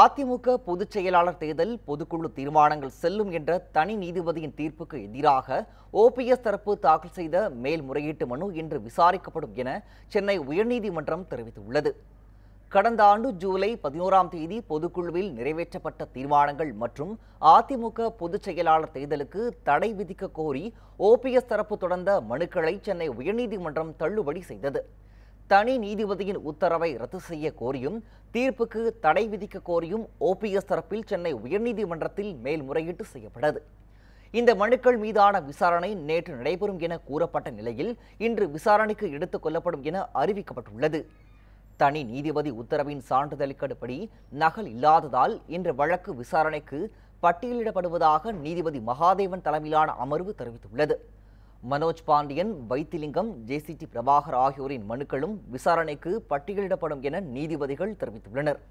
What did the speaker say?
அதிமுக பொதுச் செயலாளர் தேர்தல் பொதுக்குழு தீர்மானங்கள் செல்லும் என்ற தனி நீதிபதியின் தீர்ப்புக்கு எதிராக ஓபிஎஸ் தரப்பு தாக்கல் செய்த மேல்முறையீட்டு மனு இன்று விசாரிக்கப்படும் என சென்னை உயர்நீதிமன்றம் தெரிவித்துள்ளது கடந்த ஆண்டு ஜூலை பதினோராம் தேதி பொதுக்குழுவில் நிறைவேற்றப்பட்ட தீர்மானங்கள் மற்றும் அதிமுக பொதுச் செயலாளர் தேர்தலுக்கு தடை விதிக்க கோரி ஓபிஎஸ் தரப்பு தொடர்ந்த மனுக்களை சென்னை உயர்நீதிமன்றம் தள்ளுபடி செய்தது தனி நீதிபதியின் உத்தரவை ரத்து செய்ய கோரியும் தீர்ப்புக்கு தடை விதிக்க கோரியும் ஓபிஎஸ் தரப்பில் சென்னை உயர்நீதிமன்றத்தில் மேல்முறையீட்டு செய்யப்பட்டது இந்த மனுக்கள் மீதான விசாரணை நேற்று நடைபெறும் என கூறப்பட்ட நிலையில் இன்று விசாரணைக்கு எடுத்துக் கொள்ளப்படும் என அறிவிக்கப்பட்டுள்ளது தனி நீதிபதி உத்தரவின் சான்றிதழுக்கடுப்படி நகல் இல்லாததால் இன்று வழக்கு விசாரணைக்கு பட்டியலிடப்படுவதாக நீதிபதி மகாதேவன் தலைமையிலான அமர்வு தெரிவித்துள்ளது மனோஜ் பாண்டியன் வைத்திலிங்கம் ஜேசிடி பிரபாகர் ஆகியோரின் மனுக்களும் விசாரணைக்கு பட்டியலிடப்படும் என நீதிபதிகள் தெரிவித்துள்ளனர்